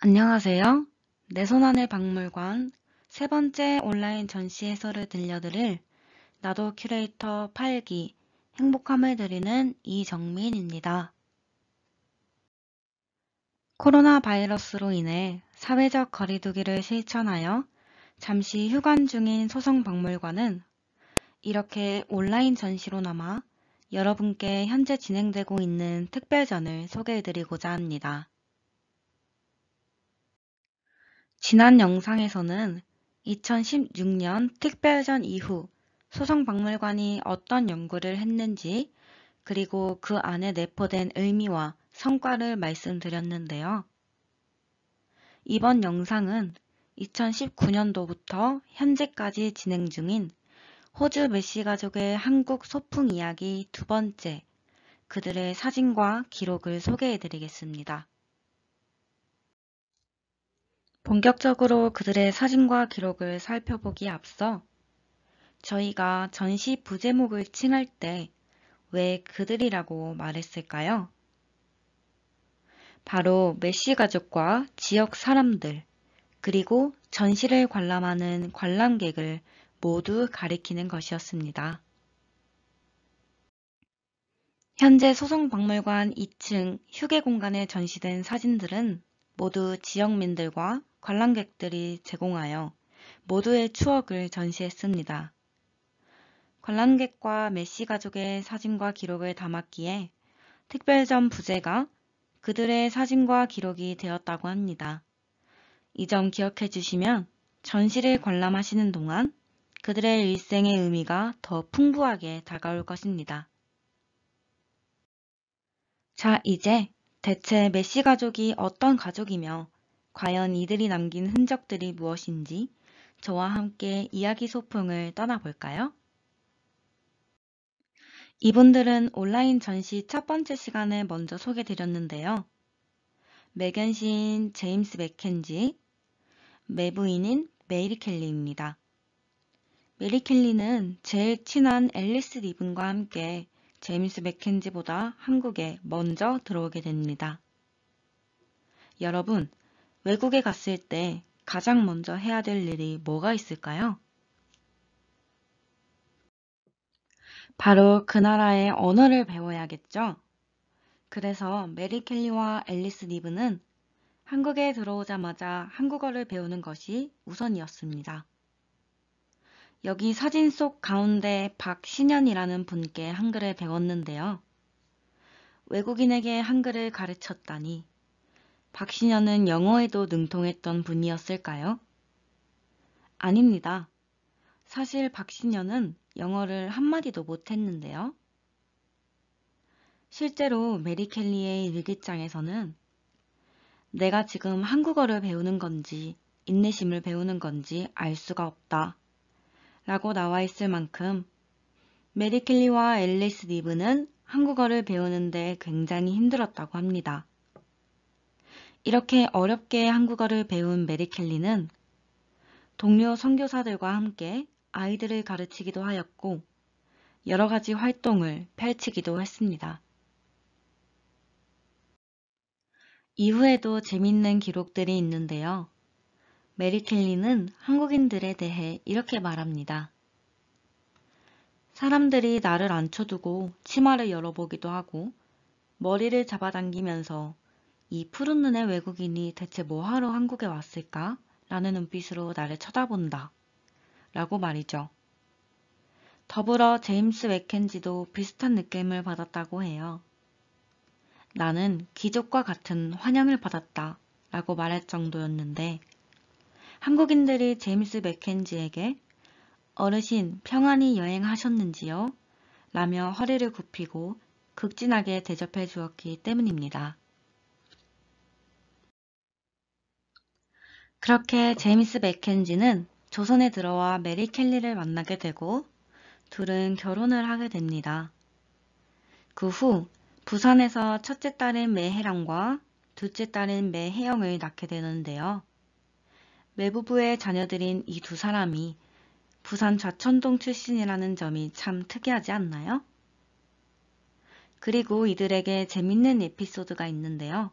안녕하세요. 내 손안의 박물관 세 번째 온라인 전시 해설을 들려드릴 나도 큐레이터 8기 행복함을 드리는 이정민입니다. 코로나 바이러스로 인해 사회적 거리두기를 실천하여 잠시 휴관 중인 소성박물관은 이렇게 온라인 전시로 남아 여러분께 현재 진행되고 있는 특별전을 소개해드리고자 합니다. 지난 영상에서는 2016년 특별전 이후 소성박물관이 어떤 연구를 했는지 그리고 그 안에 내포된 의미와 성과를 말씀드렸는데요. 이번 영상은 2019년도부터 현재까지 진행 중인 호주 메시 가족의 한국 소풍 이야기 두 번째, 그들의 사진과 기록을 소개해드리겠습니다. 본격적으로 그들의 사진과 기록을 살펴보기에 앞서 저희가 전시 부제목을 칭할 때 왜 그들이라고 말했을까요? 바로 메시 가족과 지역 사람들, 그리고 전시를 관람하는 관람객을 모두 가리키는 것이었습니다. 현재 소송박물관 2층 휴게 공간에 전시된 사진들은 모두 지역민들과 관람객들이 제공하여 모두의 추억을 전시했습니다. 관람객과 메시 가족의 사진과 기록을 담았기에 특별전 부제가 그들의 사진과 기록이 되었다고 합니다. 이 점 기억해 주시면 전시를 관람하시는 동안 그들의 일생의 의미가 더 풍부하게 다가올 것입니다. 자, 이제 대체 메시 가족이 어떤 가족이며 과연 이들이 남긴 흔적들이 무엇인지 저와 함께 이야기 소풍을 떠나볼까요? 이분들은 온라인 전시 첫 번째 시간에 먼저 소개드렸는데요. 매견 시인 제임스 맥켄지, 매부인인 메리 켈리입니다. 메리 켈리는 제일 친한 앨리스 리븐과 함께 제임스 맥켄지보다 한국에 먼저 들어오게 됩니다. 여러분, 외국에 갔을 때 가장 먼저 해야 될 일이 뭐가 있을까요? 바로 그 나라의 언어를 배워야겠죠? 그래서 메리 켈리와 앨리스 니브는 한국에 들어오자마자 한국어를 배우는 것이 우선이었습니다. 여기 사진 속 가운데 박신현이라는 분께 한글을 배웠는데요. 외국인에게 한글을 가르쳤다니 박신현은 영어에도 능통했던 분이었을까요? 아닙니다. 사실 박신현은 영어를 한마디도 못했는데요. 실제로 메리 켈리의 일기장에서는 내가 지금 한국어를 배우는 건지 인내심을 배우는 건지 알 수가 없다. 라고 나와 있을 만큼 메리 켈리와 앨리스 리브는 한국어를 배우는데 굉장히 힘들었다고 합니다. 이렇게 어렵게 한국어를 배운 메리 켈리는 동료 선교사들과 함께 아이들을 가르치기도 하였고 여러 가지 활동을 펼치기도 했습니다. 이후에도 재밌는 기록들이 있는데요. 메리 켈리는 한국인들에 대해 이렇게 말합니다. 사람들이 나를 앉혀두고 치마를 열어보기도 하고 머리를 잡아당기면서 이 푸른 눈의 외국인이 대체 뭐하러 한국에 왔을까? 라는 눈빛으로 나를 쳐다본다. 라고 말이죠. 더불어 제임스 맥켄지도 비슷한 느낌을 받았다고 해요. 나는 기적과 같은 환영을 받았다 라고 말할 정도였는데 한국인들이 제임스 맥켄지에게 어르신 평안히 여행하셨는지요? 라며 허리를 굽히고 극진하게 대접해 주었기 때문입니다. 그렇게 제임스 맥켄지는 조선에 들어와 메리 켈리를 만나게 되고 둘은 결혼을 하게 됩니다. 그 후 부산에서 첫째 딸인 매혜랑과 둘째 딸인 매혜영을 낳게 되는데요. 매부부의 자녀들인 이 두 사람이 부산 좌천동 출신이라는 점이 참 특이하지 않나요? 그리고 이들에게 재밌는 에피소드가 있는데요.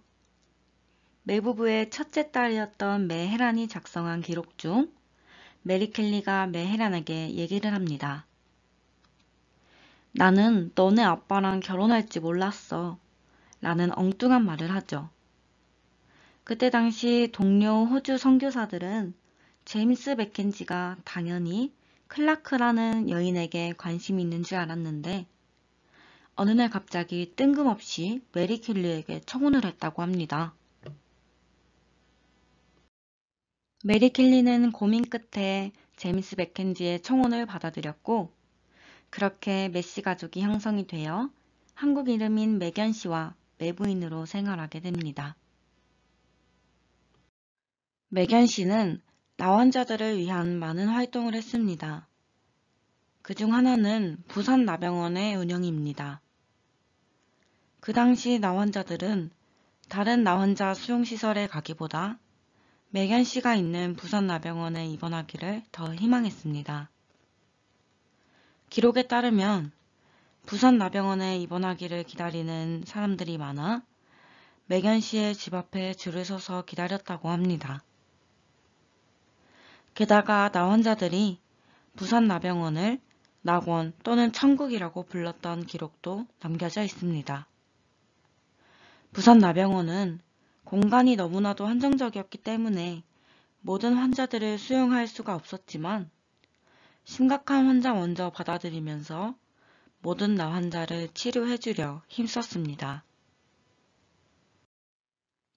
매부부의 첫째 딸이었던 메헤란이 작성한 기록 중 메리 켈리가 메헤란에게 얘기를 합니다. 나는 너네 아빠랑 결혼할지 몰랐어. 라는 엉뚱한 말을 하죠. 그때 당시 동료 호주 선교사들은 제임스 맥켄지가 당연히 클라크라는 여인에게 관심이 있는 줄 알았는데 어느 날 갑자기 뜬금없이 메리 켈리에게 청혼을 했다고 합니다. 메리 켈리는 고민 끝에 제임스 맥켄지의 청혼을 받아들였고 그렇게 메시 가족이 형성이 되어 한국 이름인 맥연 씨와 매부인으로 생활하게 됩니다. 맥연 씨는 나환자들을 위한 많은 활동을 했습니다. 그 중 하나는 부산 나병원의 운영입니다. 그 당시 나환자들은 다른 나환자 수용시설에 가기보다 매견 씨가 있는 부산나병원에 입원하기를 더 희망했습니다. 기록에 따르면 부산나병원에 입원하기를 기다리는 사람들이 많아 매견 씨의 집 앞에 줄을 서서 기다렸다고 합니다. 게다가 나 환자들이 부산나병원을 낙원 또는 천국이라고 불렀던 기록도 남겨져 있습니다. 부산나병원은 공간이 너무나도 한정적이었기 때문에 모든 환자들을 수용할 수가 없었지만 심각한 환자 먼저 받아들이면서 모든 나 환자를 치료해주려 힘썼습니다.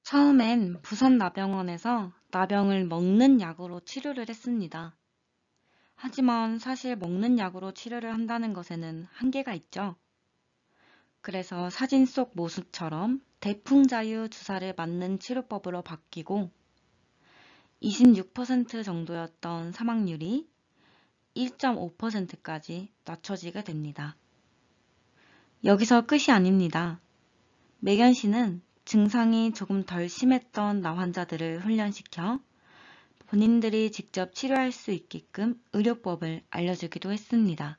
처음엔 부산 나병원에서 나병을 먹는 약으로 치료를 했습니다. 하지만 사실 먹는 약으로 치료를 한다는 것에는 한계가 있죠. 그래서 사진 속 모습처럼 대풍자유 주사를 맞는 치료법으로 바뀌고 26% 정도였던 사망률이 1.5%까지 낮춰지게 됩니다. 여기서 끝이 아닙니다. 매견 씨는 증상이 조금 덜 심했던 나환자들을 훈련시켜 본인들이 직접 치료할 수 있게끔 의료법을 알려주기도 했습니다.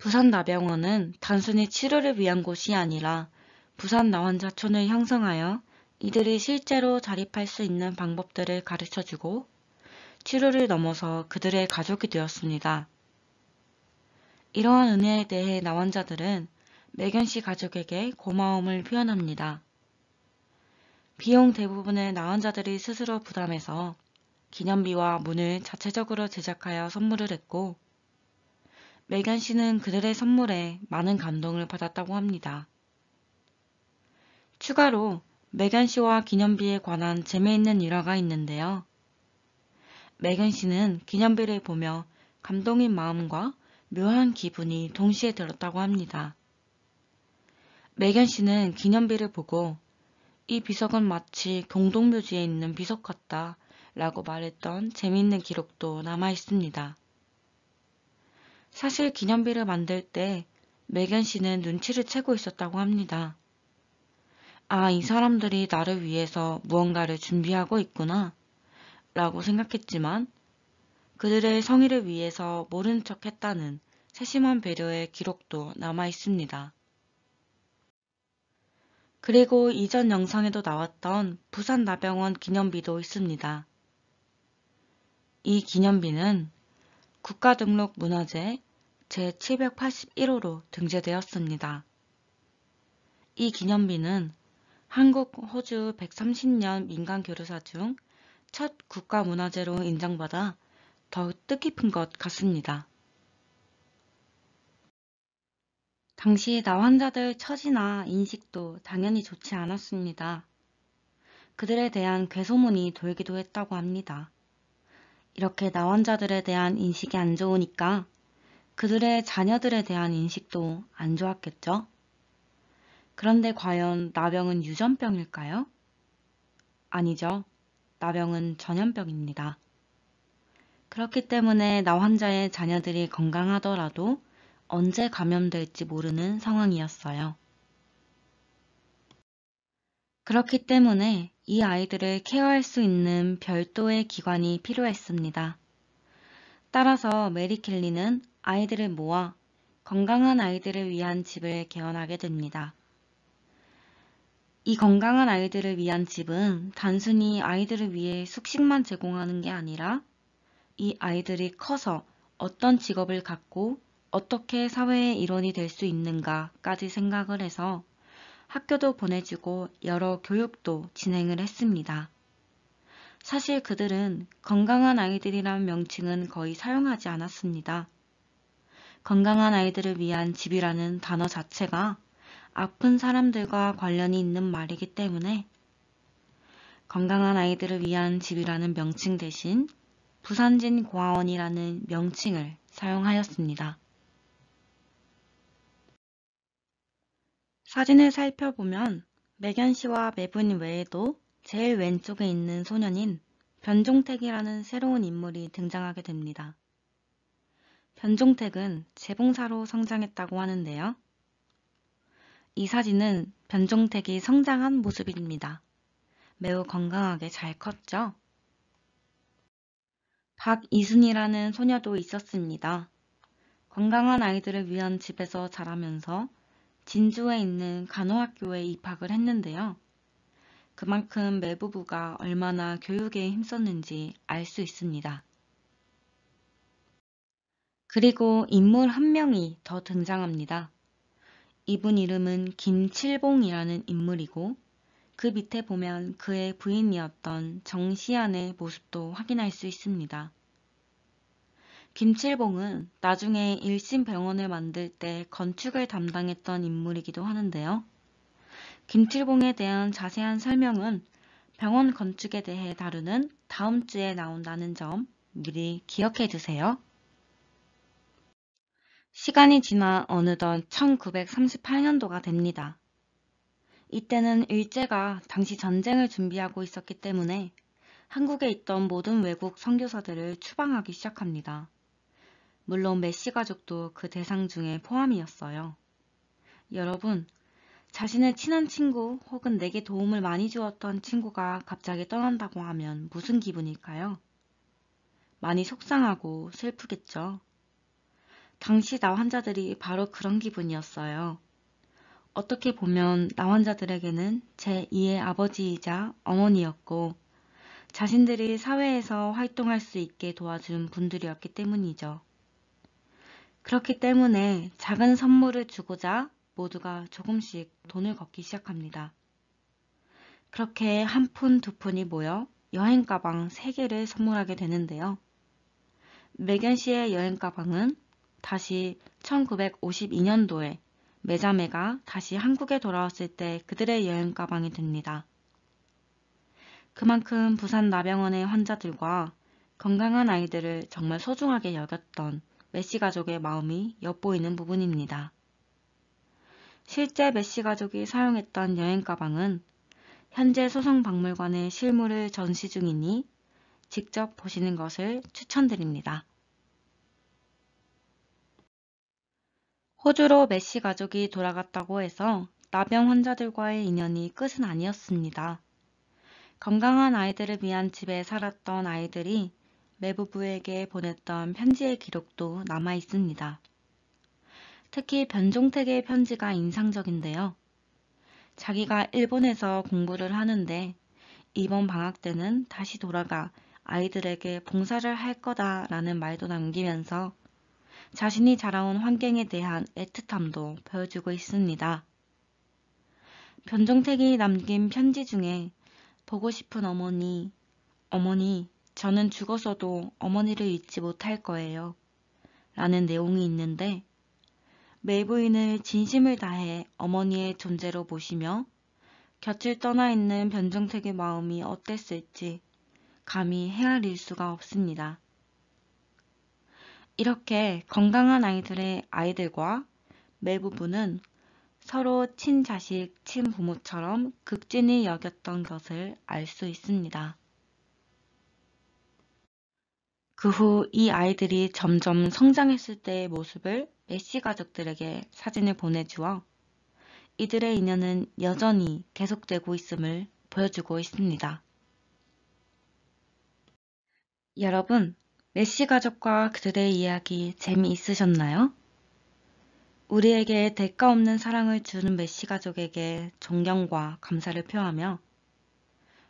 부산나병원은 단순히 치료를 위한 곳이 아니라 부산 나환자촌을 형성하여 이들이 실제로 자립할 수 있는 방법들을 가르쳐주고 치료를 넘어서 그들의 가족이 되었습니다. 이러한 은혜에 대해 나환자들은 매견 씨 가족에게 고마움을 표현합니다. 비용 대부분을 나환자들이 스스로 부담해서 기념비와 문을 자체적으로 제작하여 선물을 했고 메간 씨는 그들의 선물에 많은 감동을 받았다고 합니다. 추가로 메간 씨와 기념비에 관한 재미있는 일화가 있는데요. 메간 씨는 기념비를 보며 감동인 마음과 묘한 기분이 동시에 들었다고 합니다. 메간 씨는 기념비를 보고 이 비석은 마치 공동묘지에 있는 비석 같다 라고 말했던 재미있는 기록도 남아 있습니다. 사실 기념비를 만들 때 매겐 씨는 눈치를 채고 있었다고 합니다. 아, 이 사람들이 나를 위해서 무언가를 준비하고 있구나 라고 생각했지만 그들의 성의를 위해서 모른 척 했다는 세심한 배려의 기록도 남아 있습니다. 그리고 이전 영상에도 나왔던 부산 나병원 기념비도 있습니다. 이 기념비는 국가등록문화재 제781호로 등재되었습니다. 이 기념비는 한국 호주 130년 민간 교류사 중 첫 국가문화재로 인정받아 더 뜻깊은 것 같습니다. 당시 나 환자들 처지나 인식도 당연히 좋지 않았습니다. 그들에 대한 괴소문이 돌기도 했다고 합니다. 이렇게 나 환자들에 대한 인식이 안 좋으니까 그들의 자녀들에 대한 인식도 안 좋았겠죠? 그런데 과연 나병은 유전병일까요? 아니죠. 나병은 전염병입니다. 그렇기 때문에 나 환자의 자녀들이 건강하더라도 언제 감염될지 모르는 상황이었어요. 그렇기 때문에 이 아이들을 케어할 수 있는 별도의 기관이 필요했습니다. 따라서 메리 켈리는 아이들을 모아 건강한 아이들을 위한 집을 개원하게 됩니다. 이 건강한 아이들을 위한 집은 단순히 아이들을 위해 숙식만 제공하는 게 아니라 이 아이들이 커서 어떤 직업을 갖고 어떻게 사회의 일원이 될 수 있는가까지 생각을 해서 학교도 보내주고 여러 교육도 진행을 했습니다. 사실 그들은 건강한 아이들이란 명칭은 거의 사용하지 않았습니다. 건강한 아이들을 위한 집이라는 단어 자체가 아픈 사람들과 관련이 있는 말이기 때문에 건강한 아이들을 위한 집이라는 명칭 대신 부산진 고아원이라는 명칭을 사용하였습니다. 사진을 살펴보면 맥연 씨와 매분 외에도 제일 왼쪽에 있는 소년인 변종택이라는 새로운 인물이 등장하게 됩니다. 변종택은 재봉사로 성장했다고 하는데요. 이 사진은 변종택이 성장한 모습입니다. 매우 건강하게 잘 컸죠? 박이순이라는 소녀도 있었습니다. 건강한 아이들을 위한 집에서 자라면서 진주에 있는 간호학교에 입학을 했는데요. 그만큼 매부부가 얼마나 교육에 힘썼는지 알 수 있습니다. 그리고 인물 한 명이 더 등장합니다. 이분 이름은 김칠봉이라는 인물이고 그 밑에 보면 그의 부인이었던 정시안의 모습도 확인할 수 있습니다. 김칠봉은 나중에 일심병원을 만들 때 건축을 담당했던 인물이기도 하는데요. 김칠봉에 대한 자세한 설명은 병원 건축에 대해 다루는 다음 주에 나온다는 점 미리 기억해 두세요. 시간이 지나 어느덧 1938년도가 됩니다. 이때는 일제가 당시 전쟁을 준비하고 있었기 때문에 한국에 있던 모든 외국 선교사들을 추방하기 시작합니다. 물론 메시 가족도 그 대상 중에 포함이었어요. 여러분, 자신의 친한 친구 혹은 내게 도움을 많이 주었던 친구가 갑자기 떠난다고 하면 무슨 기분일까요? 많이 속상하고 슬프겠죠. 당시 나 환자들이 바로 그런 기분이었어요. 어떻게 보면 나 환자들에게는 제 2의 아버지이자 어머니였고 자신들이 사회에서 활동할 수 있게 도와준 분들이었기 때문이죠. 그렇기 때문에 작은 선물을 주고자 모두가 조금씩 돈을 걷기 시작합니다. 그렇게 한 푼, 두 푼이 모여 여행 가방 3개를 선물하게 되는데요. 매겐 씨의 여행 가방은 다시 1952년도에 매자매가 다시 한국에 돌아왔을 때 그들의 여행 가방이 됩니다. 그만큼 부산 나병원의 환자들과 건강한 아이들을 정말 소중하게 여겼던 메시 가족의 마음이 엿보이는 부분입니다. 실제 메시 가족이 사용했던 여행 가방은 현재 소송박물관에 실물을 전시 중이니 직접 보시는 것을 추천드립니다. 호주로 메시 가족이 돌아갔다고 해서 나병 환자들과의 인연이 끝은 아니었습니다. 건강한 아이들을 위한 집에 살았던 아이들이 매부부에게 보냈던 편지의 기록도 남아 있습니다. 특히 변종택의 편지가 인상적인데요. 자기가 일본에서 공부를 하는데 이번 방학 때는 다시 돌아가 아이들에게 봉사를 할 거다라는 말도 남기면서 자신이 자라온 환경에 대한 애틋함도 보여주고 있습니다. 변종택이 남긴 편지 중에 보고 싶은 어머니, 어머니, 저는 죽어서도 어머니를 잊지 못할 거예요. 라는 내용이 있는데 매부인을 진심을 다해 어머니의 존재로 보시며 곁을 떠나 있는 변종택의 마음이 어땠을지 감히 헤아릴 수가 없습니다. 이렇게 건강한 아이들의 아이들과 매부부는 서로 친자식, 친부모처럼 극진히 여겼던 것을 알 수 있습니다. 그후이 아이들이 점점 성장했을 때의 모습을 메시 가족들에게 사진을 보내주어 이들의 인연은 여전히 계속되고 있음을 보여주고 있습니다. 여러분, 메시 가족과 그들의 이야기 재미있으셨나요? 우리에게 대가 없는 사랑을 주는 메시 가족에게 존경과 감사를 표하며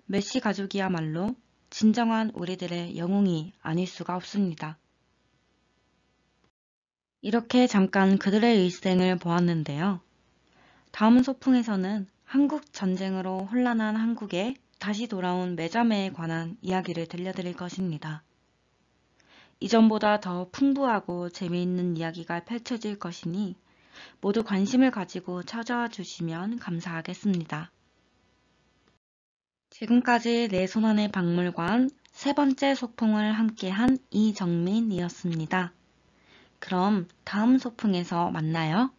메시 가족이야말로 진정한 우리들의 영웅이 아닐 수가 없습니다. 이렇게 잠깐 그들의 일생을 보았는데요. 다음 소풍에서는 한국 전쟁으로 혼란한 한국에 다시 돌아온 매자매에 관한 이야기를 들려드릴 것입니다. 이전보다 더 풍부하고 재미있는 이야기가 펼쳐질 것이니 모두 관심을 가지고 찾아와 주시면 감사하겠습니다. 지금까지 내 네 손안의 박물관 세 번째 소풍을 함께한 이정민이었습니다. 그럼 다음 소풍에서 만나요.